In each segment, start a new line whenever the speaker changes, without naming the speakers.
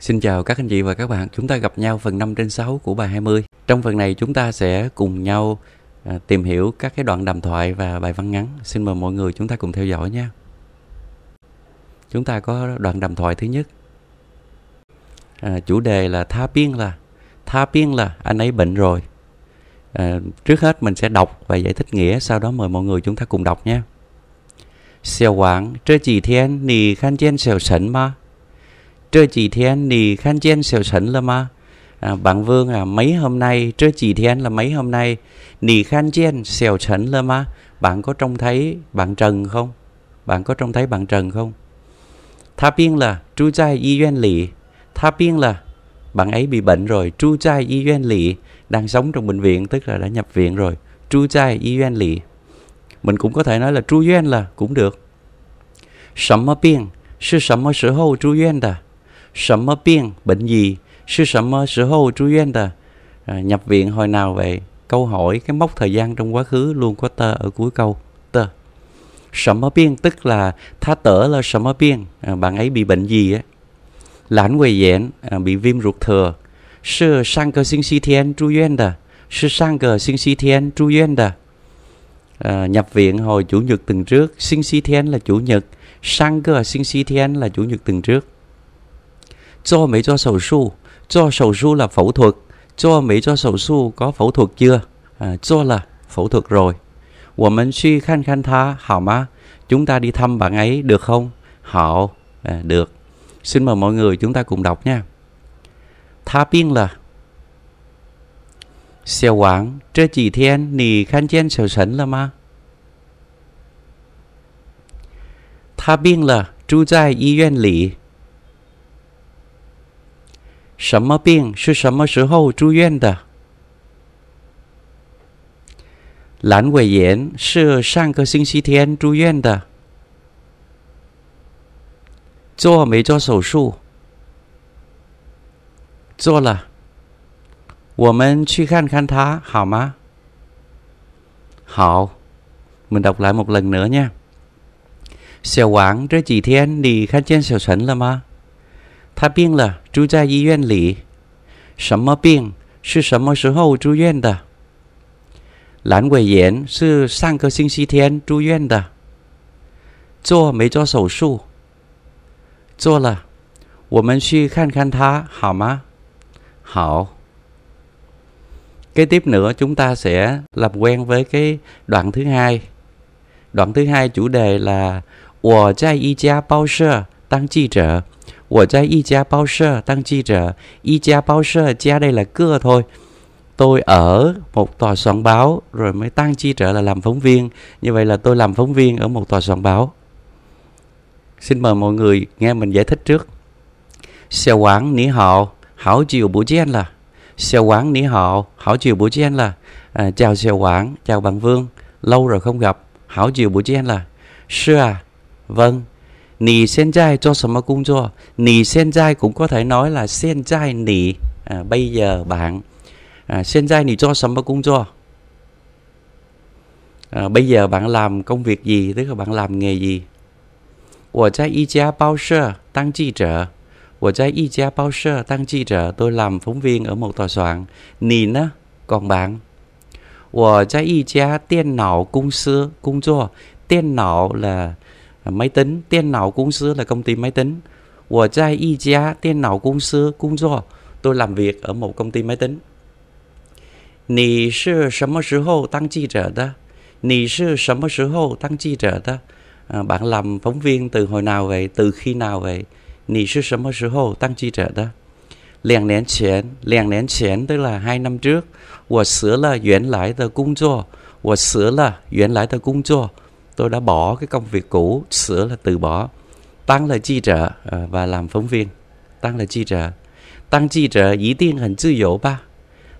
Xin chào các anh chị và các bạn, chúng ta gặp nhau phần 5 trên 6 của bài 20. Trong phần này chúng ta sẽ cùng nhau à, tìm hiểu các cái đoạn đàm thoại và bài văn ngắn. Xin mời mọi người chúng ta cùng theo dõi nha. Chúng ta có đoạn đàm thoại thứ nhất. À, chủ đề là tha biên là tha biên là anh ấy bệnh rồi. À, trước hết mình sẽ đọc và giải thích nghĩa, sau đó mời mọi người chúng ta cùng đọc nha. Xiao Wang, 这几天你看见小陈吗？trơ chỉ thiên thì khan chen xèo sấn là mà à, bạn vương à mấy hôm nay trơ chỉ thiên là mấy hôm nay nì khan chen xèo sấn là mà bạn có trông thấy bạn trần không bạn có trông thấy bạn trần không tha biên là tru trai y duyên lì tha biên là bạn ấy bị bệnh rồi tru trai y duyên lì đang sống trong bệnh viện tức là đã nhập viện rồi tru trai y duyên lì mình cũng có thể nói là tru duyên là cũng được sấm biên sư sấm hậu tru duyên đà 什么病 bệnh gì sư sẩm mơ sư hô trú yên tờ à, nhập viện hồi nào vậy câu hỏi cái mốc thời gian trong quá khứ luôn có tờ ở cuối câu tờ sẩm mơ biên tức là tha tở là sẩm mơ biên à, bạn ấy bị bệnh gì á lãn quầy dẹn à, bị viêm ruột thừa sư sang cơ sinh si thiên trú yên tờ sư sang cơ sinh si thiên trú yên tờ À, nhập viện hồi chủ nhật tuần trước sinh si thiên là chủ nhật sang cơ sinh si thiên là chủ nhật tuần trước cho mỹ cho sầu là phẫu thuật cho mỹ cho có phẫu thuật chưa à, cho là phẫu thuật rồi của mình suy khăn khăn tha hảo má chúng ta đi thăm bạn ấy được không hảo à, được xin mời mọi người chúng ta cùng đọc nha tha biên là Xeo 什么病？是什么时候住院的？阑尾炎是上个星期天住院的。做没做手术？做了。我们去看看他好吗？好。我们来一呢，小王。这几天你看见小陈了吗？他病了，住在医院里。什么病？是什么时候住院的？阑尾炎是上个星期天住院的。做没做手术？做了。我们去看看他好吗？好。cái tiếp nữa chúng ta sẽ lập quen với cái đoạn thứ hai. Đoạn thứ hai chủ đề là: 我在一家报社当记者。我在一家报社当记者，一家报社加 đây là thôi. Tôi ở một tòa soạn báo rồi mới tăng chi trở là làm phóng viên. Như vậy là tôi làm phóng viên ở một tòa soạn báo. Xin mời mọi người nghe mình giải thích trước. Xeo quán nỉ họ, hảo chiều buổi chiên là. Xeo quán nỉ họ, hảo chiều buổi chiên là. À, chào Xeo quán, chào bạn Vương. Lâu rồi không gặp, hảo chiều buổi chiên là. Sư à, vâng, nì sen trai nì sen trai cũng có thể nói là sen trai nì à, bây giờ bạn à, sen trai nì à, bây giờ bạn làm công việc gì tức là bạn làm nghề gì 我在一家报社当记者。我在一家报社当记者，tôi làm phóng viên ở một tòa soạn. Nì á, còn bạn? 我在一家电脑公司工作。电脑 là máy tính, tiền nào cũng xưa là công ty máy tính. Wo zai yi jia tiền nào cũng xưa cũng do. Tôi làm việc ở một công ty máy tính. Nì sư sớm sư hô tăng chi trở đó. Nì sư sớm sư hô tăng chi trở đó. À, bạn làm phóng viên từ hồi nào vậy? Từ khi nào vậy? Nì sư sớm sư hô tăng chi trở đó. Liền nén chuyển, liền nén chuyển tức là hai năm trước. Wo sửa là duyễn lại tờ công do. Wo sửa là duyễn lại tờ công do tôi đã bỏ cái công việc cũ sửa là từ bỏ tăng là chi trợ à, và làm phóng viên tăng là chi trợ tăng chi trợ ý tiên hành chư dỗ ba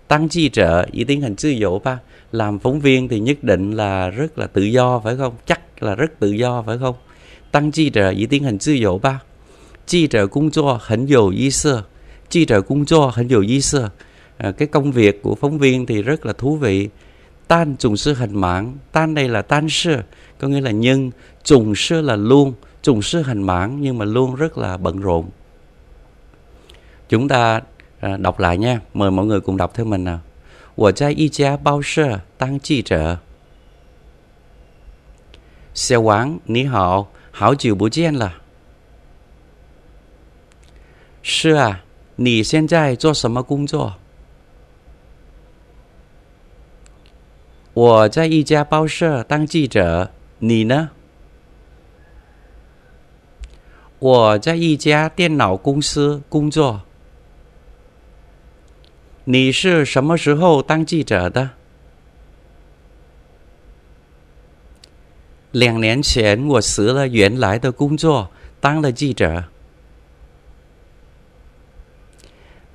tăng chi trợ ý tiên hành chư dỗ ba làm phóng viên thì nhất định là rất là tự do phải không chắc là rất tự do phải không tăng chi trợ ý tiên hành chư dỗ ba chi trợ cung cho hẳn dầu y sơ chi trợ cung cho hẳn dầu y sơ à, cái công việc của phóng viên thì rất là thú vị tan trùng sư hành mạng tan đây là tan sư có nghĩa là nhân trùng sư là luôn trùng sư hành mãn nhưng mà luôn rất là bận rộn chúng ta à, đọc lại nha mời mọi người cùng đọc theo mình nào của cha y cha bao sơ tăng chi trợ xe quán ní họ hảo chịu bố chen là sư à nì hiện tại cho sầm mà công 作我在一家报社当记者。你呢？我在一家电脑公司工作。你是什么时候当记者的？两年前我辞了原来的工作，当了记者。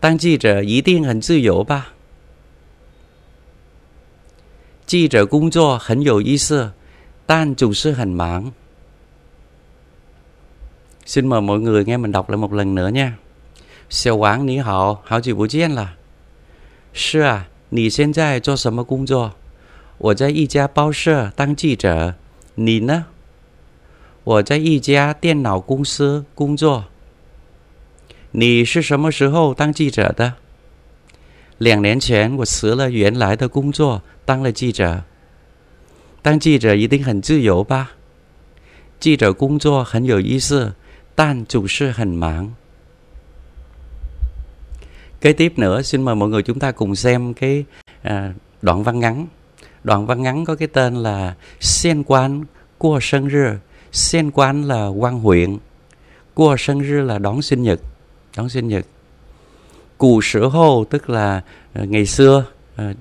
当记者一定很自由吧？记者工作很有意思。tan t r ù s h à n h m n Xin mời mọi người nghe mình đọc lại một lần nữa nha. 你好，好久不见了。是啊，你现在做什么工作？我在一家报社当记者。你呢？我在一家电脑公司工作。你是什么时候当记者的？两年前我辞了原来的工作，当了记者。当记者一定很自由吧？记者工作很有意思，但总是很忙。Kế tiếp nữa, xin mời mọi người chúng ta cùng xem cái à, đoạn văn ngắn. Đoạn văn ngắn có cái tên là Xiên quan của sân rư. Xiên quan là quan huyện. Của sân rư là đón sinh nhật. Đón sinh nhật. Cụ sử hô tức là à, ngày xưa, à,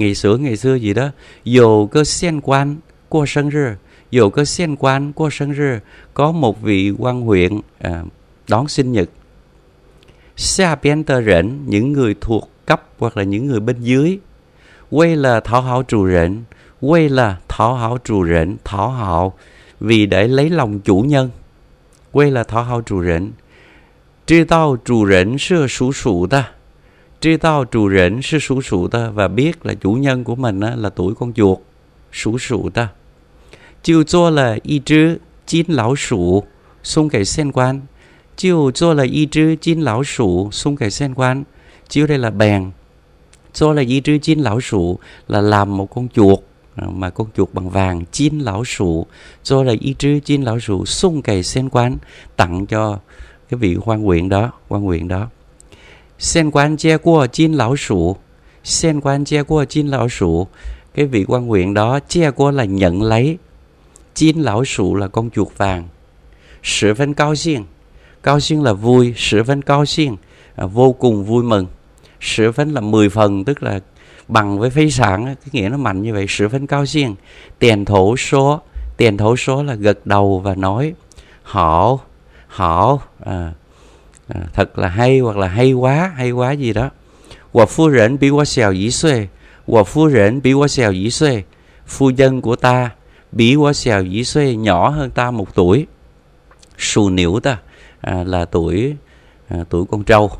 ngày xưa ngày xưa gì đó dù cơ xiên quan qua sân rư dù cơ xiên quan qua sân rư có một vị quan huyện à, đón sinh nhật xa bên tờ rệnh những người thuộc cấp hoặc là những người bên dưới quay là thảo hảo chủ rệnh quay là thảo hảo chủ rệnh thảo hảo vì để lấy lòng chủ nhân quay là thảo hảo chủ rệnh trư tao chủ rệnh sư sủ sủ ta sủ ta và biết là chủ nhân của mình là tuổi con chuột 属鼠的，就做了一只金老鼠送给县官，就做了一只金老鼠送给县官。chiếu đây là bèn do là di trứ chín lão sụ là làm một con chuột mà con chuột bằng vàng chín lão sụ do là di trứ chín lão sụ sung cày sen quán tặng cho cái vị quan huyện đó quan huyện đó sen quan che của chim lão sủ sen quan che của chim lão sủ cái vị quan huyện đó che qua là nhận lấy chim lão sủ là con chuột vàng sự phân cao xiên cao xiên là vui sự phân cao xiên à, vô cùng vui mừng sự phân là 10 phần tức là bằng với phế sản cái nghĩa nó mạnh như vậy sự phân cao xiên tiền thổ số tiền thổ số là gật đầu và nói họ, họ. à, À, thật là hay hoặc là hay quá hay quá gì đó và phu rễn bị quá xèo dĩ xuê và phu rễn bị quá xèo dĩ xuê phu dân của ta bị quá xèo dĩ xuê nhỏ hơn ta một tuổi sù niễu ta à, là tuổi à, tuổi con trâu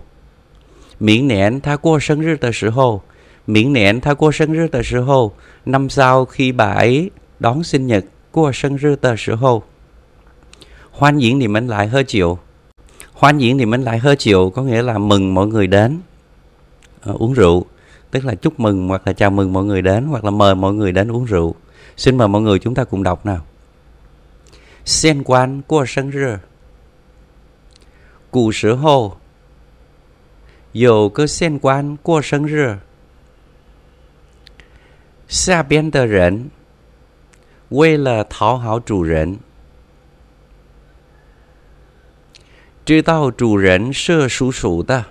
miễn nén tha cô sinh rư tờ sự hồ miễn nén tha cô sinh rư tờ sự hồ năm sau khi bà ấy đón sinh nhật qua sinh rư tờ sự hồ hoan diễn niệm anh lại hơi chịu hoan diễn thì mình lại hơi chịu có nghĩa là mừng mọi người đến à, uống rượu tức là chúc mừng hoặc là chào mừng mọi người đến hoặc là mời mọi người đến uống rượu xin mời mọi người chúng ta cùng đọc nào Xiên quan của sinh rơ Cụ sử hô. Dầu cơ xiên quan của sinh rơ Xa biên tờ rẫn 知道主人是属鼠的，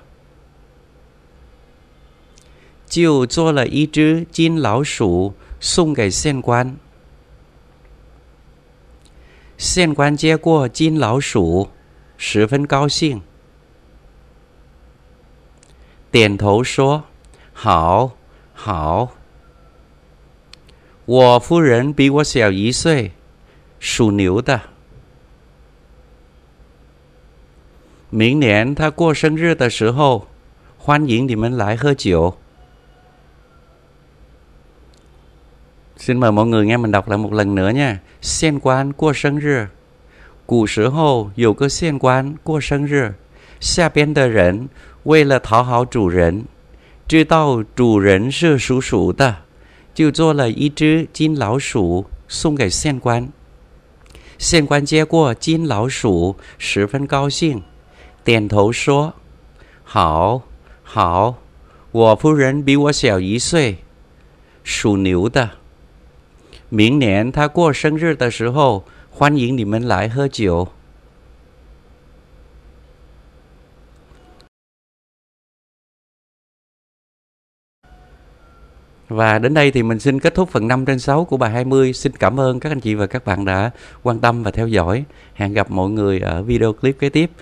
就做了一只金老鼠送给县官。县官接过金老鼠，十分高兴，点头说：“好，好。”我夫人比我小一岁，属牛的。明年他过生日的时候，欢迎你们来喝酒。县官过生日，古时候有个县官过生日，下边的人为了讨好主人，知道主人是属鼠的，就做了一只金老鼠送给县官。县官接过金老鼠，十分高兴。点头说：“好，好，我夫人比我小一岁，属牛的。明年她过生日的时候，欢迎你们来喝酒。”Và đến đây thì mình xin kết thúc phần 5 trên 6 của bài 20. Xin cảm ơn các anh chị và các bạn đã quan tâm và theo dõi. Hẹn gặp mọi người ở video clip kế tiếp.